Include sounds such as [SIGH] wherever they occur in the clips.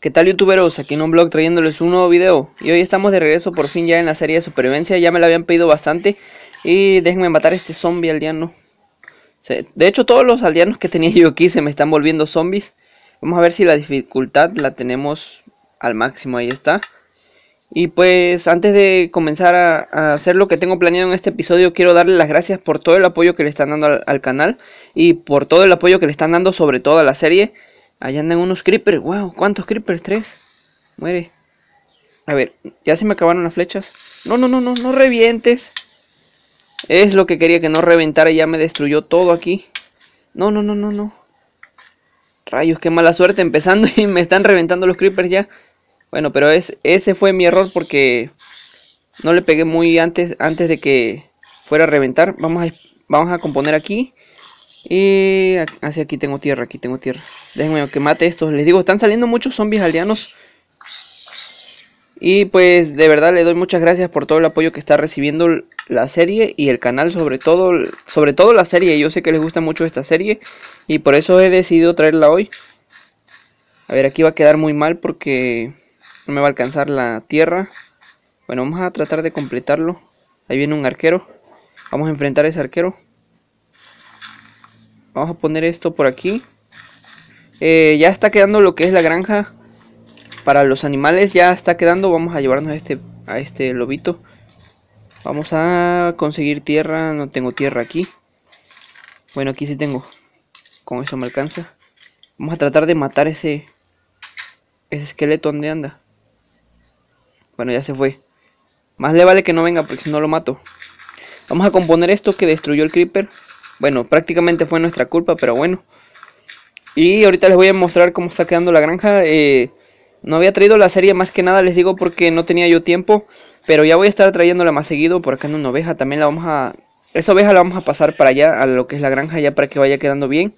¿Qué tal youtuberos? Aquí en un blog trayéndoles un nuevo video Y hoy estamos de regreso por fin ya en la serie de supervivencia Ya me la habían pedido bastante Y déjenme matar a este zombie aldeano De hecho todos los aldeanos que tenía [LAUGHS] yo aquí se me están volviendo zombies Vamos a ver si la dificultad la tenemos al máximo, ahí está y pues antes de comenzar a, hacer lo que tengo planeado en este episodio, quiero darle las gracias por todo el apoyo que le están dando al, al, canal y por todo el apoyo que le están dando sobre todo a la serie. Allá andan unos creepers. ¡Wow! ¿Cuántos creepers? Tres. Muere. A ver, ya se me acabaron las flechas. No, no, no, no, no revientes. Es lo que quería que no reventara. Ya me destruyó todo aquí. No, no, no, no, no. Rayos, qué mala suerte empezando [LAUGHS] y me están reventando los creepers ya. Bueno, pero es, ese fue mi error porque no le pegué muy antes, antes de que fuera a reventar. Vamos vamos a componer aquí. Y así, ah, aquí tengo tierra, aquí tengo tierra. Déjenme que mate estos. Les digo, están saliendo muchos zombies aldeanos. Y pues de verdad le doy muchas gracias por todo el apoyo que está recibiendo la serie y el canal, sobre todo, sobre todo la serie. Yo sé que les gusta mucho esta serie y por eso he decidido traerla hoy. A ver, aquí va a quedar muy mal porque no me va a alcanzar la tierra. Bueno, vamos a tratar de completarlo. Ahí viene un arquero. Vamos a enfrentar a ese arquero. Vamos a poner esto por aquí. Eh, ya está quedando lo que es la granja. Para los animales ya está quedando. Vamos a llevarnos a este, a este lobito. Vamos a conseguir tierra. No tengo tierra aquí. Bueno, aquí sí tengo. Con eso me alcanza. Vamos a tratar de matar ese... Ese esqueleto donde anda. Bueno, ya se fue. Más le vale que no venga porque si no lo mato. Vamos a componer esto que destruyó el creeper. Bueno, prácticamente fue nuestra culpa, pero bueno. Y ahorita les voy a mostrar cómo está quedando la granja. Eh, no había traído la serie más que nada, les digo, porque no tenía yo tiempo. Pero ya voy a estar trayéndola más seguido. Por acá en una oveja, también la vamos a... Esa oveja la vamos a pasar para allá, a lo que es la granja, ya para que vaya quedando bien.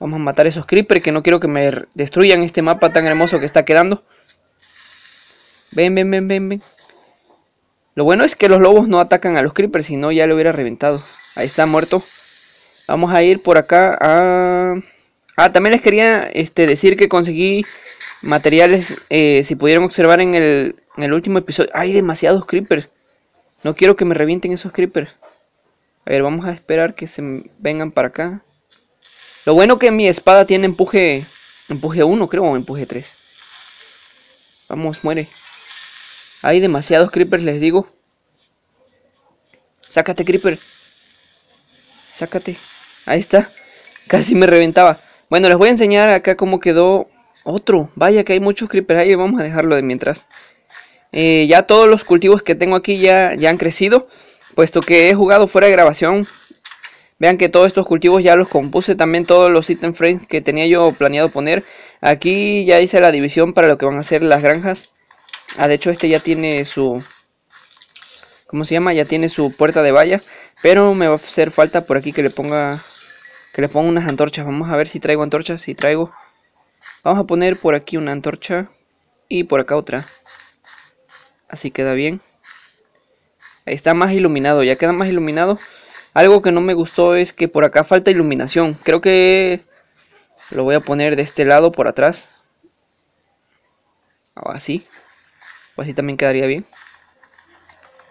Vamos a matar esos creepers que no quiero que me destruyan este mapa tan hermoso que está quedando. Ven, ven, ven, ven, ven. Lo bueno es que los lobos no atacan a los creepers, si no ya lo hubiera reventado. Ahí está, muerto. Vamos a ir por acá a... Ah, también les quería este, decir que conseguí materiales, eh, si pudieron observar en el, en el último episodio. Hay demasiados creepers. No quiero que me revienten esos creepers. A ver, vamos a esperar que se vengan para acá. Lo bueno que mi espada tiene empuje... Empuje 1, creo, o empuje 3. Vamos, muere. Hay demasiados creepers, les digo. Sácate, creeper. Sácate. Ahí está. Casi me reventaba. Bueno, les voy a enseñar acá cómo quedó otro. Vaya que hay muchos creepers ahí. Vamos a dejarlo de mientras. Eh, ya todos los cultivos que tengo aquí ya, ya han crecido. Puesto que he jugado fuera de grabación. Vean que todos estos cultivos ya los compuse. También todos los item frames que tenía yo planeado poner. Aquí ya hice la división para lo que van a ser las granjas. Ah, de hecho este ya tiene su... ¿Cómo se llama? Ya tiene su puerta de valla. Pero me va a hacer falta por aquí que le ponga que le ponga unas antorchas. Vamos a ver si traigo antorchas, si traigo... Vamos a poner por aquí una antorcha y por acá otra. Así queda bien. Ahí está más iluminado, ya queda más iluminado. Algo que no me gustó es que por acá falta iluminación. Creo que lo voy a poner de este lado por atrás. O así. así también quedaría bien.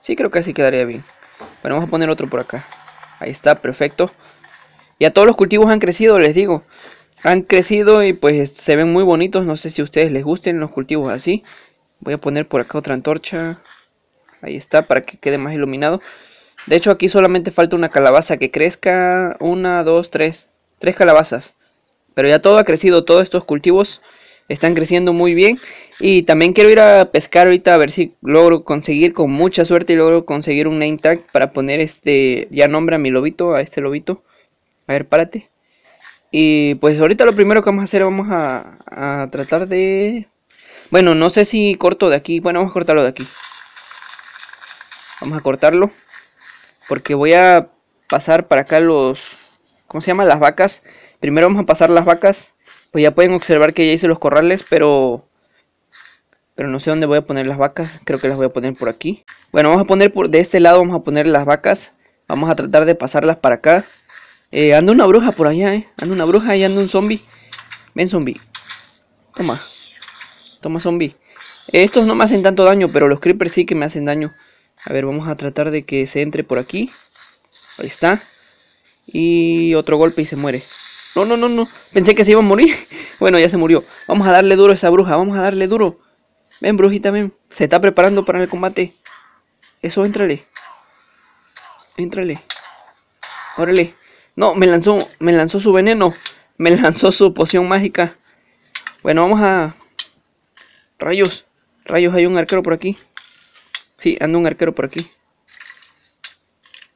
Sí, creo que así quedaría bien. pero vamos a poner otro por acá. Ahí está, perfecto. Ya todos los cultivos han crecido, les digo. Han crecido y pues se ven muy bonitos. No sé si a ustedes les gusten los cultivos así. Voy a poner por acá otra antorcha. Ahí está, para que quede más iluminado. De hecho, aquí solamente falta una calabaza que crezca. Una, dos, tres. Tres calabazas. Pero ya todo ha crecido. Todos estos cultivos están creciendo muy bien. Y también quiero ir a pescar ahorita a ver si logro conseguir con mucha suerte y logro conseguir un name tag para poner este ya nombre a mi lobito, a este lobito. A ver, párate. Y pues ahorita lo primero que vamos a hacer, vamos a, tratar de... Bueno, no sé si corto de aquí. Bueno, vamos a cortarlo de aquí. Vamos a cortarlo. Porque voy a pasar para acá los... ¿Cómo se llama? Las vacas. Primero vamos a pasar las vacas. Pues ya pueden observar que ya hice los corrales, pero... Pero no sé dónde voy a poner las vacas. Creo que las voy a poner por aquí. Bueno, vamos a poner por... De este lado vamos a poner las vacas. Vamos a tratar de pasarlas para acá. Eh, anda una bruja por allá, eh. Anda una bruja y anda un zombie. Ven, zombie. Toma. Toma, zombie. Estos no me hacen tanto daño, pero los creepers sí que me hacen daño. A ver, vamos a tratar de que se entre por aquí. Ahí está. Y otro golpe y se muere. No, no, no, no. Pensé que se iba a morir. [LAUGHS] bueno, ya se murió. Vamos a darle duro a esa bruja. Vamos a darle duro. Ven, brujita, ven. Se está preparando para el combate. Eso, éntrale. Éntrale. Órale. No, me lanzó, me lanzó su veneno. Me lanzó su poción mágica. Bueno, vamos a... Rayos. Rayos, hay un arquero por aquí. Sí, anda un arquero por aquí.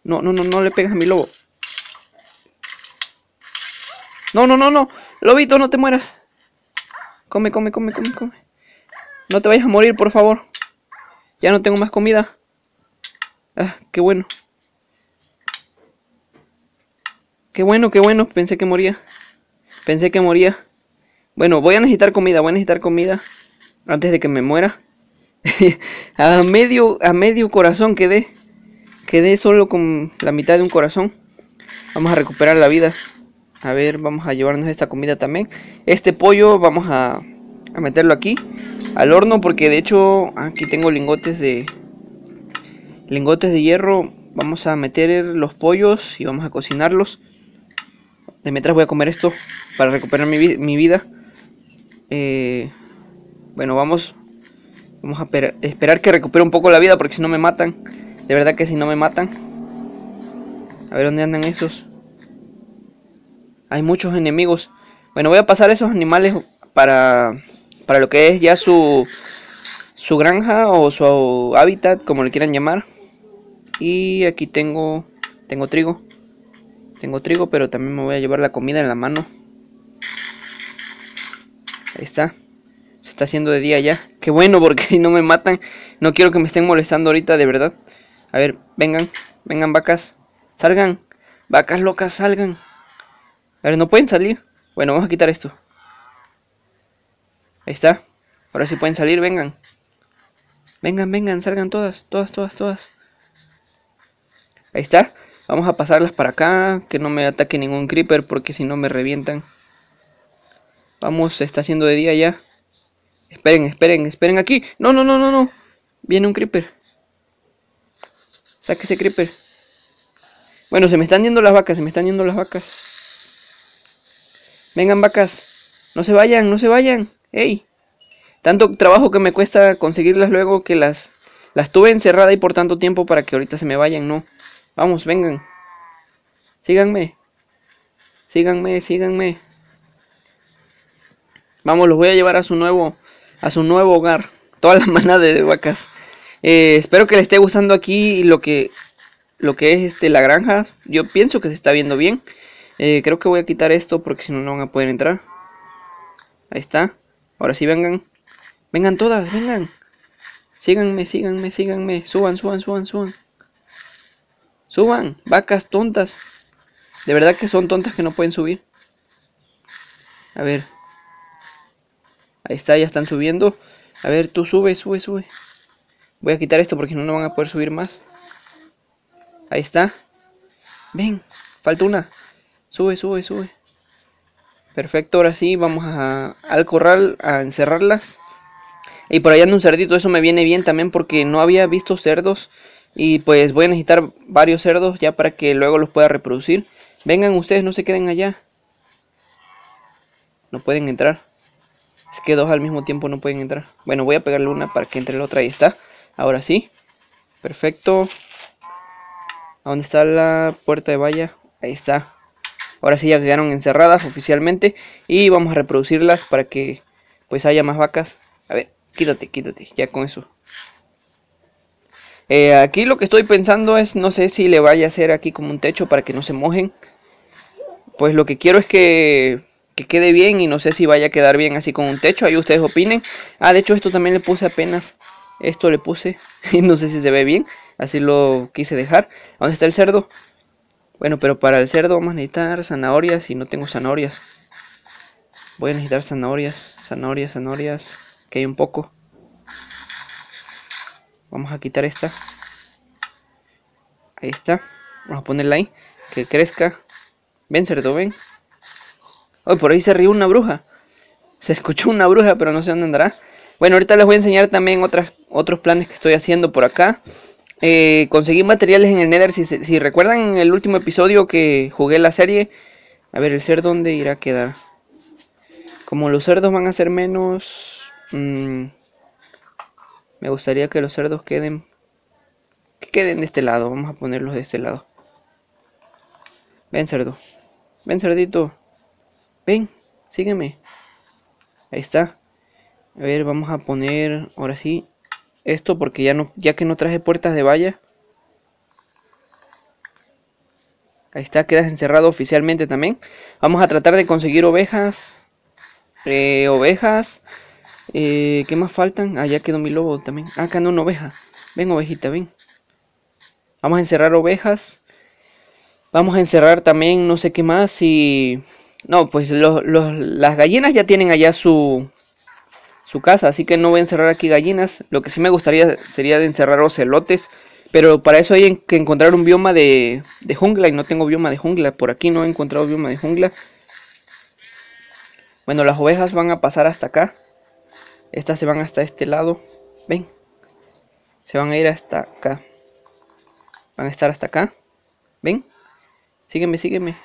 No, no, no, no le pegas a mi lobo. No, no, no, no. Lobito, no te mueras. Come, come, come, come, come. No te vayas a morir, por favor. Ya no tengo más comida. Ah, qué bueno. Qué bueno, qué bueno. Pensé que moría. Pensé que moría. Bueno, voy a necesitar comida. Voy a necesitar comida. Antes de que me muera. [LAUGHS] a medio, a medio corazón quedé. Quedé solo con la mitad de un corazón. Vamos a recuperar la vida. A ver, vamos a llevarnos esta comida también. Este pollo vamos a, a meterlo aquí. Al horno porque de hecho aquí tengo lingotes de... Lingotes de hierro. Vamos a meter los pollos y vamos a cocinarlos de mientras voy a comer esto para recuperar mi, vida. Eh, bueno, vamos. Vamos a esperar que recupere un poco la vida porque si no me matan. De verdad que si no me matan. A ver dónde andan esos. Hay muchos enemigos. Bueno, voy a pasar esos animales para, para lo que es ya su, su granja o su hábitat, como le quieran llamar. Y aquí tengo, tengo trigo. Tengo trigo, pero también me voy a llevar la comida en la mano. Ahí está. Se está haciendo de día ya. Qué bueno, porque [LAUGHS] si no me matan, no quiero que me estén molestando ahorita, de verdad. A ver, vengan, vengan vacas. Salgan. Vacas locas, salgan. A ver, no pueden salir. Bueno, vamos a quitar esto. Ahí está. Ahora sí pueden salir, vengan. Vengan, vengan, salgan todas, todas, todas, todas. Ahí está. Vamos a pasarlas para acá, que no me ataque ningún creeper porque si no me revientan. Vamos, está haciendo de día ya. Esperen, esperen, esperen aquí. No, no, no, no, no. Viene un creeper. Saque ese creeper. Bueno, se me están yendo las vacas, se me están yendo las vacas. Vengan vacas. No se vayan, no se vayan. ¡Ey! Tanto trabajo que me cuesta conseguirlas luego que las, las tuve encerrada y por tanto tiempo para que ahorita se me vayan, no. Vamos, vengan. Síganme. Síganme, síganme. Vamos, los voy a llevar a su nuevo, a su nuevo hogar. Toda la manada de vacas. Eh, espero que les esté gustando aquí lo que, lo que es este, la granja. Yo pienso que se está viendo bien. Eh, creo que voy a quitar esto porque si no, no van a poder entrar. Ahí está. Ahora sí, vengan. Vengan todas, vengan. Síganme, síganme, síganme. Suban, suban, suban, suban. Suban, vacas tontas. De verdad que son tontas que no pueden subir. A ver. Ahí está, ya están subiendo. A ver, tú sube, sube, sube. Voy a quitar esto porque no, lo van a poder subir más. Ahí está. Ven, falta una. Sube, sube, sube. Perfecto, ahora sí, vamos a, al corral a encerrarlas. Y por allá anda un cerdito, eso me viene bien también porque no había visto cerdos. Y pues voy a necesitar varios cerdos ya para que luego los pueda reproducir. Vengan ustedes, no se queden allá. No pueden entrar. Es que dos al mismo tiempo no pueden entrar. Bueno, voy a pegarle una para que entre la otra. Ahí está. Ahora sí. Perfecto. ¿A dónde está la puerta de valla? Ahí está. Ahora sí ya quedaron encerradas oficialmente. Y vamos a reproducirlas para que pues haya más vacas. A ver, quítate, quítate. Ya con eso. Eh, aquí lo que estoy pensando es, no sé si le vaya a hacer aquí como un techo para que no se mojen. Pues lo que quiero es que, que quede bien y no sé si vaya a quedar bien así con un techo. Ahí ustedes opinen. Ah, de hecho esto también le puse apenas. Esto le puse [LAUGHS] y no sé si se ve bien. Así lo quise dejar. ¿Dónde está el cerdo? Bueno, pero para el cerdo vamos a necesitar zanahorias y no tengo zanahorias. Voy a necesitar zanahorias, zanahorias, zanahorias. Que hay un poco. Vamos a quitar esta. Ahí está. Vamos a ponerla ahí. Que crezca. Ven, cerdo, ven. Hoy por ahí se rió una bruja. Se escuchó una bruja, pero no sé dónde andará. Bueno, ahorita les voy a enseñar también otras, otros planes que estoy haciendo por acá. Eh, conseguí materiales en el Nether. Si, si, recuerdan en el último episodio que jugué la serie. A ver, el cerdo dónde irá a quedar. Como los cerdos van a ser menos... Mmm, me gustaría que los cerdos queden... Que queden de este lado. Vamos a ponerlos de este lado. Ven, cerdo. Ven, cerdito. Ven, sígueme. Ahí está. A ver, vamos a poner ahora sí esto porque ya no ya que no traje puertas de valla. Ahí está, quedas encerrado oficialmente también. Vamos a tratar de conseguir ovejas. Eh, ovejas. Eh, ¿Qué más faltan? Allá ah, quedó mi lobo también. Ah, acá no, una oveja. Ven, ovejita, ven. Vamos a encerrar ovejas. Vamos a encerrar también no sé qué más y... No, pues las gallinas ya tienen allá su, su casa, así que no voy a encerrar aquí gallinas. Lo que sí me gustaría sería de encerrar ocelotes, pero para eso hay que encontrar un bioma de, de jungla y no tengo bioma de jungla. Por aquí no he encontrado bioma de jungla. Bueno, las ovejas van a pasar hasta acá. Estas se van hasta este lado. Ven. Se van a ir hasta acá. Van a estar hasta acá. Ven. Sígueme, sígueme.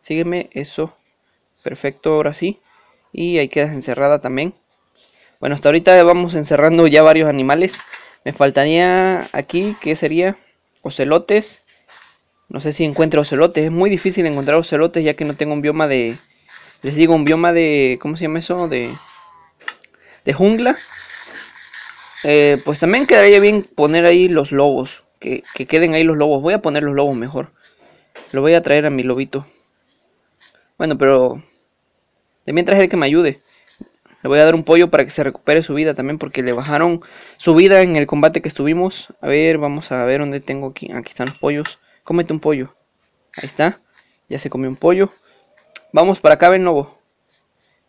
Sígueme. Eso. Perfecto, ahora sí. Y ahí quedas encerrada también. Bueno, hasta ahorita vamos encerrando ya varios animales. Me faltaría aquí, que sería ocelotes. No sé si encuentro ocelotes. Es muy difícil encontrar ocelotes ya que no tengo un bioma de... Les digo, un bioma de... ¿Cómo se llama eso? De de jungla. Eh, pues también quedaría bien poner ahí los lobos. Que, queden ahí los lobos. Voy a poner los lobos mejor. Lo voy a traer a mi lobito. Bueno, pero... De mientras el que me ayude. Le voy a dar un pollo para que se recupere su vida también. Porque le bajaron su vida en el combate que estuvimos. A ver, vamos a ver dónde tengo aquí. Aquí están los pollos. Cómete un pollo. Ahí está. Ya se comió un pollo. Vamos para acá, ven lobo.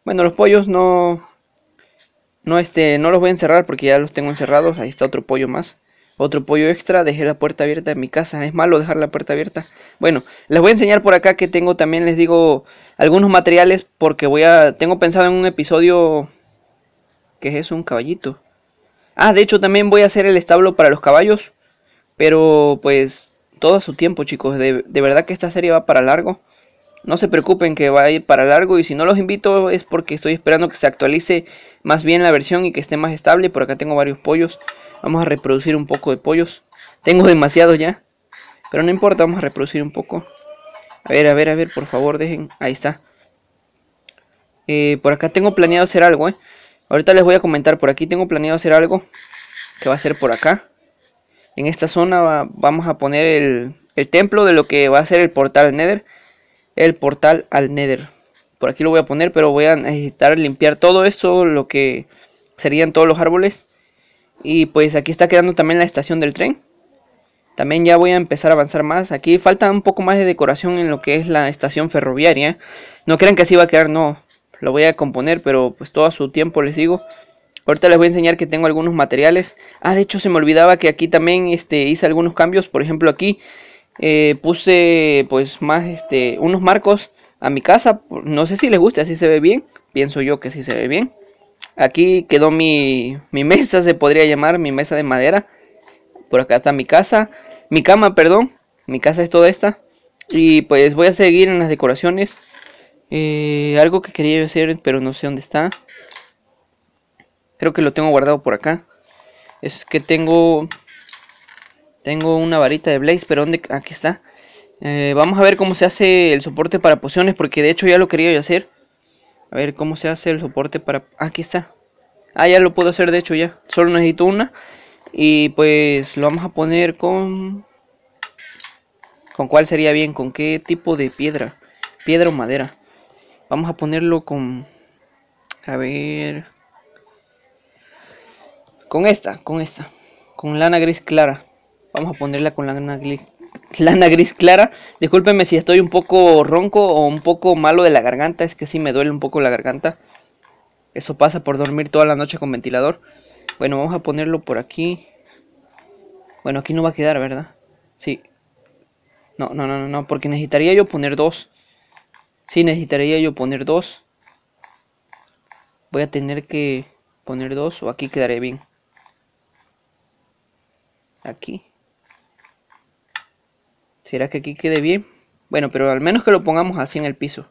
Bueno, los pollos no... No, este, no los voy a encerrar porque ya los tengo encerrados. Ahí está otro pollo más. Otro pollo extra, dejé la puerta abierta en mi casa. Es malo dejar la puerta abierta. Bueno, les voy a enseñar por acá que tengo también, les digo, algunos materiales porque voy a... Tengo pensado en un episodio... que es eso? Un caballito. Ah, de hecho también voy a hacer el establo para los caballos. Pero pues todo a su tiempo chicos. De, de verdad que esta serie va para largo. No se preocupen que va a ir para largo y si no los invito es porque estoy esperando que se actualice más bien la versión y que esté más estable. Por acá tengo varios pollos. Vamos a reproducir un poco de pollos. Tengo demasiado ya. Pero no importa, vamos a reproducir un poco. A ver, a ver, a ver, por favor, dejen. Ahí está. Eh, por acá tengo planeado hacer algo, eh. Ahorita les voy a comentar. Por aquí tengo planeado hacer algo. Que va a ser por acá. En esta zona vamos a poner el, el templo de lo que va a ser el portal al Nether. El portal al Nether. Por aquí lo voy a poner, pero voy a necesitar limpiar todo eso, lo que serían todos los árboles. Y pues aquí está quedando también la estación del tren. También ya voy a empezar a avanzar más. Aquí falta un poco más de decoración en lo que es la estación ferroviaria. No crean que así va a quedar, no. Lo voy a componer, pero pues todo a su tiempo les digo. Ahorita les voy a enseñar que tengo algunos materiales. Ah, de hecho se me olvidaba que aquí también este, hice algunos cambios. Por ejemplo aquí eh, puse pues más este, unos marcos a mi casa. No sé si les guste, así se ve bien. Pienso yo que sí se ve bien. Aquí quedó mi, mi [LAUGHS] mesa, se podría llamar, mi mesa de madera. Por acá está mi casa. Mi cama, perdón. Mi casa es toda esta. Y pues voy a seguir en las decoraciones. Eh, algo que quería hacer, pero no sé dónde está. Creo que lo tengo guardado por acá. Es que tengo... Tengo una varita de Blaze, pero ¿dónde? Aquí está. Eh, vamos a ver cómo se hace el soporte para pociones, porque de hecho ya lo quería yo hacer. A ver cómo se hace el soporte para... Ah, aquí está. Ah, ya lo puedo hacer de hecho ya. Solo necesito una. Y pues lo vamos a poner con... ¿Con cuál sería bien? ¿Con qué tipo de piedra? Piedra o madera. Vamos a ponerlo con... A ver... Con esta, con esta. Con lana gris clara. Vamos a ponerla con lana gris, lana gris clara. Discúlpenme si estoy un poco ronco o un poco malo de la garganta. Es que sí me duele un poco la garganta. Eso pasa por dormir toda la noche con ventilador. Bueno, vamos a ponerlo por aquí. Bueno, aquí no va a quedar, ¿verdad? Sí. No, no, no, no, porque necesitaría yo poner dos. Sí, necesitaría yo poner dos. Voy a tener que poner dos o aquí quedaré bien. Aquí. ¿Será que aquí quede bien? Bueno, pero al menos que lo pongamos así en el piso.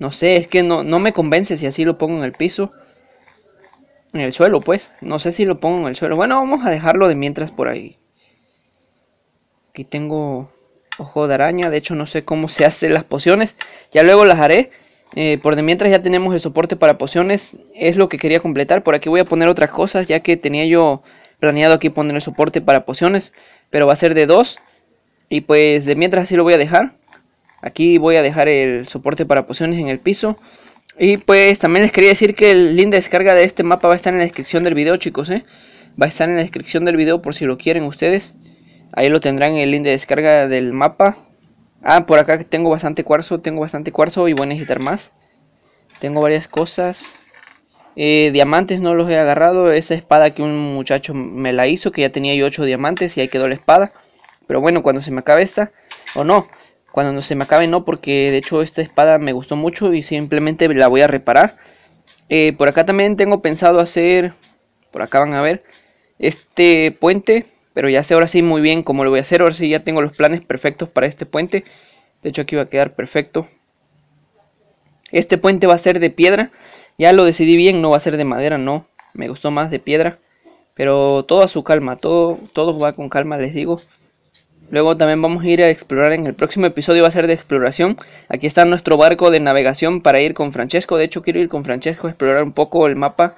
No sé, es que no, me convence si así lo pongo en el piso. En el suelo, pues. No sé si lo pongo en el suelo. Bueno, vamos a dejarlo de mientras por ahí. Aquí tengo ojo de araña. De hecho, no sé cómo se hacen las pociones. Ya luego las haré. Eh, por de mientras ya tenemos el soporte para pociones. Es lo que quería completar. Por aquí voy a poner otras cosas, ya que tenía yo planeado aquí poner el soporte para pociones, pero va a ser de 2. Y pues de mientras así lo voy a dejar. Aquí voy a dejar el soporte para pociones en el piso. Y pues también les quería decir que el link de descarga de este mapa va a estar en la descripción del video, chicos, ¿eh? Va a estar en la descripción del video por si lo quieren ustedes. Ahí lo tendrán el link de descarga del mapa. Ah, por acá tengo bastante cuarzo, tengo bastante cuarzo y voy a necesitar más. Tengo varias cosas. Eh, diamantes no los he agarrado. Esa espada que un muchacho me la hizo, que ya tenía yo 8 diamantes y ahí quedó la espada. Pero bueno, cuando se me acabe esta, o no, cuando no se me acabe no, porque de hecho esta espada me gustó mucho y simplemente la voy a reparar. Eh, por acá también tengo pensado hacer, por acá van a ver, este puente. Pero ya sé ahora sí muy bien cómo lo voy a hacer. Ahora sí ya tengo los planes perfectos para este puente. De hecho aquí va a quedar perfecto. Este puente va a ser de piedra. Ya lo decidí bien, no va a ser de madera, no. Me gustó más de piedra. Pero todo a su calma, todo, todo va con calma, les digo. Luego también vamos a ir a explorar en el próximo episodio, va a ser de exploración. Aquí está nuestro barco de navegación para ir con Francesco. De hecho, quiero ir con Francesco a explorar un poco el mapa.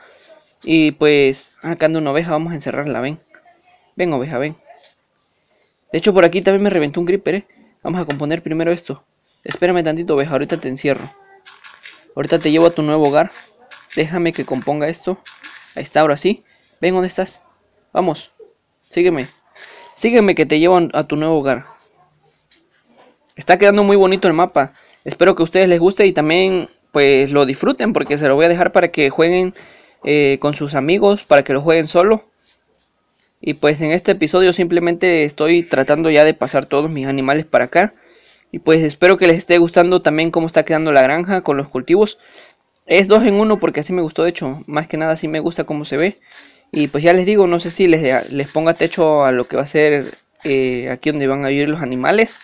Y pues, ah, acá anda una oveja, vamos a encerrarla, ven. Ven, oveja, ven. De hecho, por aquí también me reventó un creeper, ¿eh? Vamos a componer primero esto. Espérame tantito, oveja, ahorita te encierro. Ahorita te llevo a tu nuevo hogar. Déjame que componga esto. Ahí está, ahora sí. Ven, ¿dónde estás? Vamos, sígueme. Sígueme que te llevo a tu nuevo hogar. Está quedando muy bonito el mapa. Espero que a ustedes les guste y también pues lo disfruten porque se lo voy a dejar para que jueguen eh, con sus amigos, para que lo jueguen solo. Y pues en este episodio simplemente estoy tratando ya de pasar todos mis animales para acá. Y pues espero que les esté gustando también cómo está quedando la granja con los cultivos. Es dos en uno porque así me gustó, de hecho, más que nada así me gusta cómo se ve. Y pues ya les digo, no sé si les, les ponga techo a lo que va a ser eh, aquí donde van a vivir los animales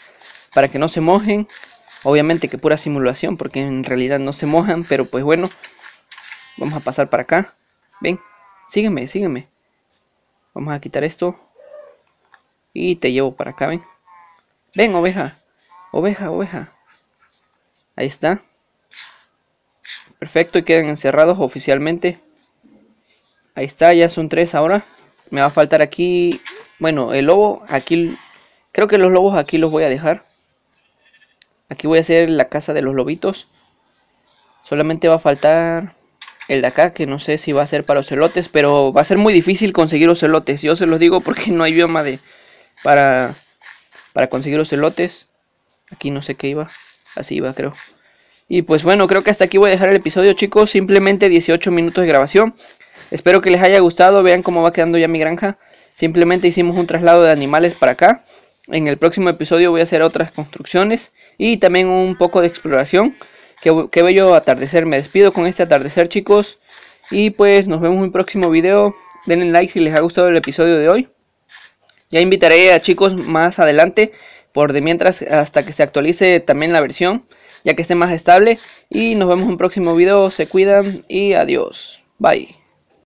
para que no se mojen. Obviamente que pura simulación porque en realidad no se mojan, pero pues bueno, vamos a pasar para acá. Ven, sígueme, sígueme. Vamos a quitar esto y te llevo para acá, ven. Ven, oveja. Oveja, oveja. Ahí está. Perfecto, y quedan encerrados oficialmente. Ahí está, ya son tres ahora. Me va a faltar aquí, bueno, el lobo, aquí, creo que los lobos aquí los voy a dejar. Aquí voy a hacer la casa de los lobitos. Solamente va a faltar el de acá, que no sé si va a ser para los celotes pero va a ser muy difícil conseguir los ocelotes. Yo se los digo porque [LAUGHS] no hay bioma de, para, para conseguir celotes Aquí no sé qué iba. Así iba, creo. Y pues bueno, creo que hasta aquí voy a dejar el episodio, chicos. Simplemente 18 minutos de grabación. Espero que les haya gustado. Vean cómo va quedando ya mi granja. Simplemente hicimos un traslado de animales para acá. En el próximo episodio voy a hacer otras construcciones y también un poco de exploración. Qué, bello atardecer. Me despido con este atardecer, chicos. Y pues nos vemos en un próximo video. Denle like si les ha gustado el episodio de hoy. Ya invitaré a chicos más adelante por de mientras hasta que se actualice también la versión, ya que esté más estable. Y nos vemos en un próximo video, se cuidan y adiós. Bye.